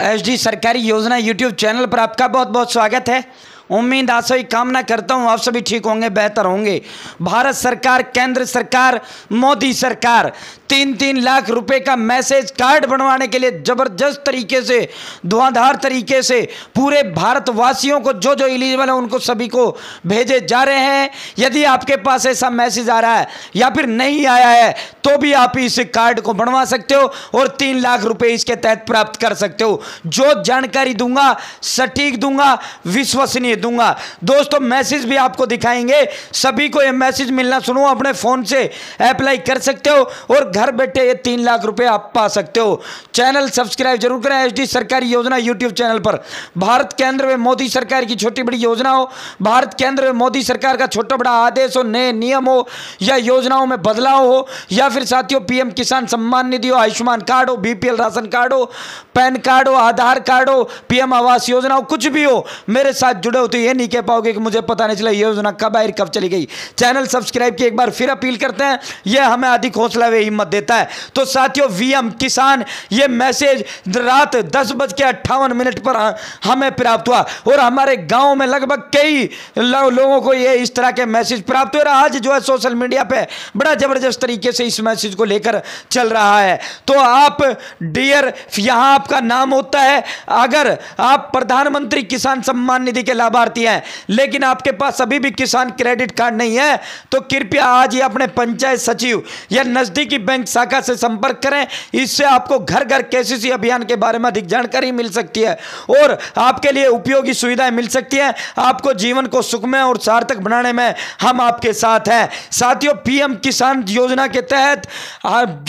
SD सरकारी योजना YouTube channel पर आपका बहुत बहुत स्वागत है उम्मीद आशा कामना करता हूँ आप सभी ठीक होंगे बेहतर होंगे भारत सरकार केंद्र सरकार मोदी सरकार तीन तीन लाख रुपए का मैसेज कार्ड बनवाने के लिए ज़बरदस्त तरीके से धुआंधार तरीके से पूरे भारतवासियों को जो जो एलिजिबल है उनको सभी को भेजे जा रहे हैं यदि आपके पास ऐसा मैसेज आ रहा है या फिर नहीं आया है तो भी आप इस कार्ड को बनवा सकते हो और तीन लाख रुपए इसके तहत प्राप्त कर सकते हो जो जानकारी दूंगा सटीक दूंगा विश्वसनीय दूंगा दोस्तों मैसेज भी आपको दिखाएंगे सभी को ये मैसेज मिलना सुनो अपने फ़ोन से अप्लाई कर सकते हो और घर बैठे ये तीन लाख रुपए आप पा सकते हो चैनल सब्सक्राइब जरूर करें एच सरकारी योजना यूट्यूब चैनल पर भारत केंद्र में मोदी सरकार की छोटी बड़ी योजना हो भारत केंद्र में मोदी सरकार का छोटा बड़ा आदेश हो नए नियम हो या योजनाओं में बदलाव हो या फिर साथियों पीएम किसान सम्मान निधि हो आयुष्मान कार्ड हो बीपीएल राशन कार्ड हो पैन कार्ड हो आधार कार्ड हो पीएम आवास योजना हो कुछ भी हो मेरे साथ जुड़े हो हो तो ये नहीं कह पाओगे कि मुझे पता नहीं चला ये योजना कब आई कब चली गई चैनल सब्सक्राइब की एक बार फिर अपील करते हैं यह हमें अधिक हौसला वे हिम्मत देता है तो साथियों वीएम किसान ये मैसेज रात दस बज के अट्ठावन मिनट पर हमें प्राप्त हुआ और हमारे गाँव में लगभग कई लोगों को ये इस तरह के मैसेज प्राप्त हुए आज जो है सोशल मीडिया पे बड़ा जबरदस्त तरीके से इस मैसेज को लेकर चल रहा है तो आप डियर यहाँ आपका नाम होता है अगर आप प्रधानमंत्री किसान सम्मान निधि के लाभार्थी लाभार्थी हैं लेकिन आपके पास अभी भी किसान क्रेडिट कार्ड नहीं है तो कृपया आज ही अपने पंचायत सचिव या नज़दीकी बैंक शाखा से संपर्क करें इससे आपको घर घर के अभियान के बारे में अधिक जानकारी मिल सकती है और आपके लिए उपयोगी सुविधाएं मिल सकती हैं आपको जीवन को सुखमय और सार्थक बनाने में हम आपके साथ हैं साथियों पीएम किसान योजना के तहत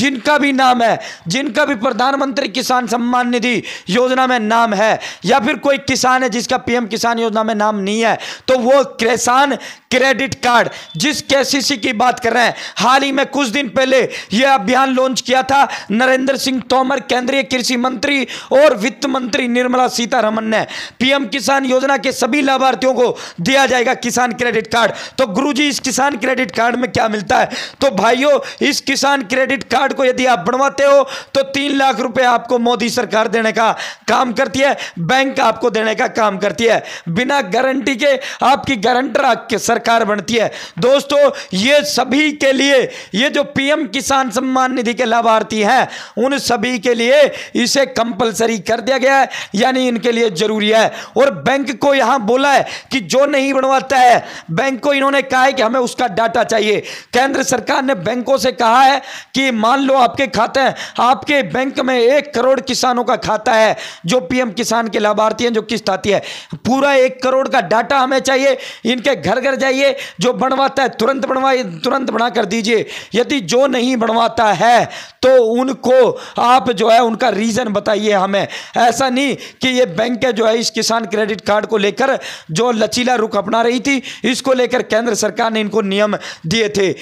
जिनका भी नाम है जिनका भी प्रधानमंत्री किसान सम्मान निधि योजना में नाम है या फिर कोई किसान है जिसका पीएम किसान योजना में नाम नहीं है तो वो क्रेसान क्रेडिट कार्ड जिस केसीसी की बात कर रहे हैं हाल ही में कुछ दिन पहले यह अभियान लॉन्च किया था नरेंद्र सिंह तोमर केंद्रीय कृषि मंत्री और वित्त मंत्री निर्मला सीतारमन ने पीएम किसान योजना के सभी लाभार्थियों को दिया जाएगा किसान क्रेडिट कार्ड तो गुरु इस किसान क्रेडिट कार्ड में क्या मिलता है तो भाइयों इस किसान क्रेडिट कार्ड को यदि आप बनवाते हो तो तीन लाख रुपए आपको मोदी सरकार देने का काम करती है बैंक आपको देने का काम करती है बिना गारंटी के आपकी गारंटर सर सरकार बनती है दोस्तों ये सभी के लिए ये जो पीएम किसान सम्मान निधि के लाभार्थी हैं उन सभी के लिए इसे कंपलसरी कर दिया गया है यानी इनके लिए जरूरी है और बैंक को यहां बोला है कि जो नहीं बनवाता है बैंक को इन्होंने कहा है कि हमें उसका डाटा चाहिए केंद्र सरकार ने बैंकों से कहा है कि मान लो आपके खाते हैं आपके बैंक में एक करोड़ किसानों का खाता है जो पीएम किसान के लाभार्थी हैं जो किस्त आती है पूरा एक करोड़ का डाटा हमें चाहिए इनके घर घर जाए चाहिए जो बनवाता है तुरंत बनवाइए तुरंत बना कर दीजिए यदि जो नहीं बनवाता है तो उनको आप जो है उनका रीज़न बताइए हमें ऐसा नहीं कि ये बैंक है जो है इस किसान क्रेडिट कार्ड को लेकर जो लचीला रुख अपना रही थी इसको लेकर केंद्र सरकार ने इनको नियम दिए थे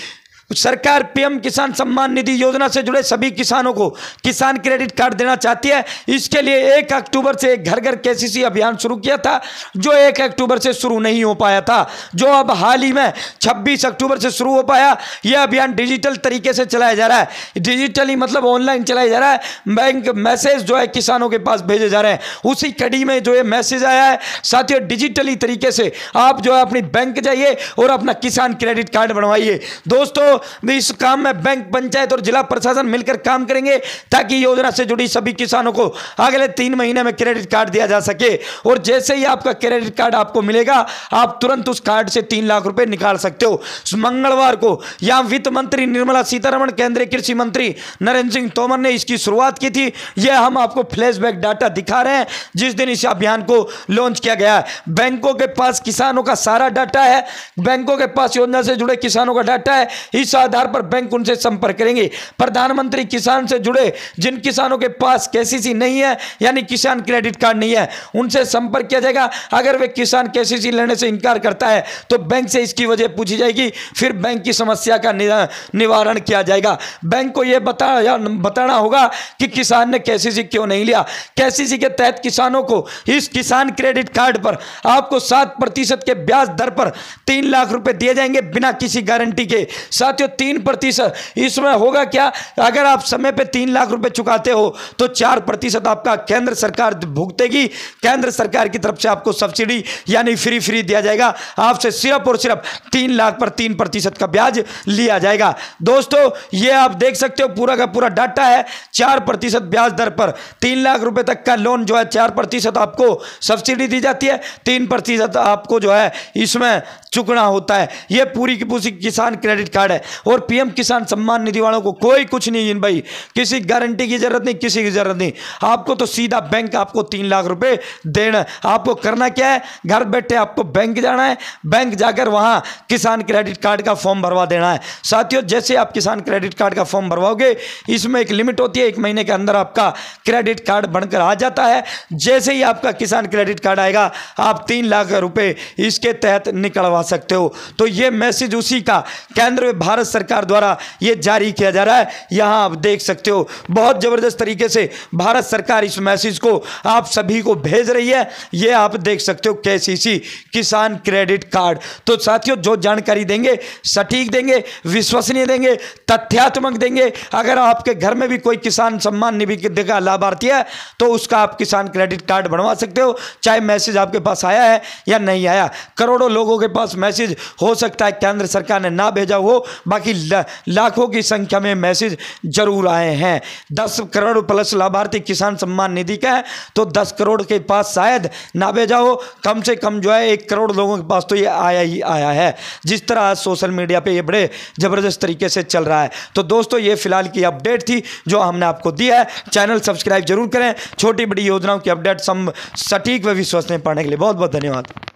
सरकार पीएम किसान सम्मान निधि योजना से जुड़े सभी किसानों को किसान क्रेडिट कार्ड देना चाहती है इसके लिए एक अक्टूबर से घर घर केसीसी अभियान शुरू किया था जो एक अक्टूबर से शुरू नहीं हो पाया था जो अब हाल ही में छब्बीस अक्टूबर से शुरू हो पाया यह अभियान डिजिटल तरीके से चलाया जा रहा है डिजिटली मतलब ऑनलाइन चलाया जा रहा है बैंक मैसेज जो है किसानों के पास भेजे जा रहे हैं उसी कड़ी में जो ये मैसेज आया है साथियों डिजिटली तरीके से आप जो है अपनी बैंक जाइए और अपना किसान क्रेडिट कार्ड बनवाइए दोस्तों इस काम में बैंक पंचायत और जिला प्रशासन मिलकर काम करेंगे ताकि योजना से जुड़ी सभी किसानों को अगले तीन महीने में क्रेडिट कार्ड दिया जा सके और जैसे ही आपका क्रेडिट कार्ड आपको मिलेगा आप तुरंत उस कार्ड से तीन लाख रुपए निकाल सकते हो मंगलवार को यहां वित्त मंत्री निर्मला सीतारमण केंद्रीय कृषि मंत्री नरेंद्र सिंह तोमर ने इसकी शुरुआत की थी यह हम आपको फ्लैशबैक डाटा दिखा रहे हैं जिस दिन इस अभियान को लॉन्च किया गया बैंकों के पास किसानों का सारा डाटा है बैंकों के पास योजना से जुड़े किसानों का डाटा है इस आधार पर बैंक उनसे संपर्क करेंगे प्रधानमंत्री किसान से जुड़े जिन किसानों के पास केसीसी नहीं है यानी किसान क्रेडिट कार्ड नहीं है उनसे संपर्क किया जाएगा अगर वे किसान केसीसी लेने से इनकार करता है तो बैंक से इसकी वजह पूछी जाएगी फिर बैंक की समस्या का निवारण किया जाएगा बैंक को यह बता बताना होगा कि किसान ने केसीसी क्यों नहीं लिया केसीसी के तहत किसानों को इस किसान क्रेडिट कार्ड पर आपको सात प्रतिशत के ब्याज दर पर तीन लाख रुपए दिए जाएंगे बिना किसी गारंटी के साथ साथियों तीन प्रतिशत इसमें होगा क्या अगर आप समय पे तीन लाख रुपए चुकाते हो तो चार प्रतिशत आपका केंद्र सरकार भुगतेगी केंद्र सरकार की तरफ से आपको सब्सिडी यानी फ्री फ्री दिया जाएगा आपसे सिर्फ और सिर्फ तीन लाख पर तीन प्रतिशत का ब्याज लिया जाएगा दोस्तों ये आप देख सकते हो पूरा का पूरा डाटा है चार प्रतिशत ब्याज दर पर तीन लाख रुपए तक का लोन जो है चार प्रतिशत आपको सब्सिडी दी जाती है तीन प्रतिशत आपको जो है इसमें चुकना होता है ये पूरी की पूरी किसान क्रेडिट कार्ड है और पीएम किसान सम्मान निधि वालों को कोई कुछ नहीं इन भाई किसी गारंटी की जरूरत नहीं किसी की जरूरत नहीं आपको तो सीधा बैंक आपको तीन लाख रुपए देना आपको करना क्या है घर बैठे आपको बैंक जाना है बैंक जाकर वहां किसान क्रेडिट कार्ड का फॉर्म भरवा देना है साथियों जैसे आप किसान क्रेडिट कार्ड का फॉर्म भरवाओगे इसमें एक लिमिट होती है एक महीने के अंदर आपका क्रेडिट कार्ड बनकर आ जाता है जैसे ही आपका किसान क्रेडिट कार्ड आएगा आप तीन लाख रुपए इसके तहत निकलवा सकते हो तो यह मैसेज उसी का केंद्र विभाग भारत सरकार द्वारा ये जारी किया जा रहा है यहाँ आप देख सकते हो बहुत ज़बरदस्त तरीके से भारत सरकार इस मैसेज को आप सभी को भेज रही है ये आप देख सकते हो के किसान क्रेडिट कार्ड तो साथियों जो जानकारी देंगे सटीक देंगे विश्वसनीय देंगे तथ्यात्मक देंगे अगर आपके घर में भी कोई किसान सम्मान निधि का लाभार्थी है तो उसका आप किसान क्रेडिट कार्ड बनवा सकते हो चाहे मैसेज आपके पास आया है या नहीं आया करोड़ों लोगों के पास मैसेज हो सकता है केंद्र सरकार ने ना भेजा हो बाकी लाखों की संख्या में मैसेज जरूर आए हैं दस करोड़ प्लस लाभार्थी किसान सम्मान निधि का है तो दस करोड़ के पास शायद ना भेजा हो कम से कम जो है एक करोड़ लोगों के पास तो ये आया ही आया है जिस तरह आज सोशल मीडिया पर ये बड़े ज़बरदस्त तरीके से चल रहा है तो दोस्तों ये फिलहाल की अपडेट थी जो हमने आपको दी है चैनल सब्सक्राइब जरूर करें छोटी बड़ी योजनाओं की अपडेट सम सटीक व विश्वसनीय पढ़ने के लिए बहुत बहुत धन्यवाद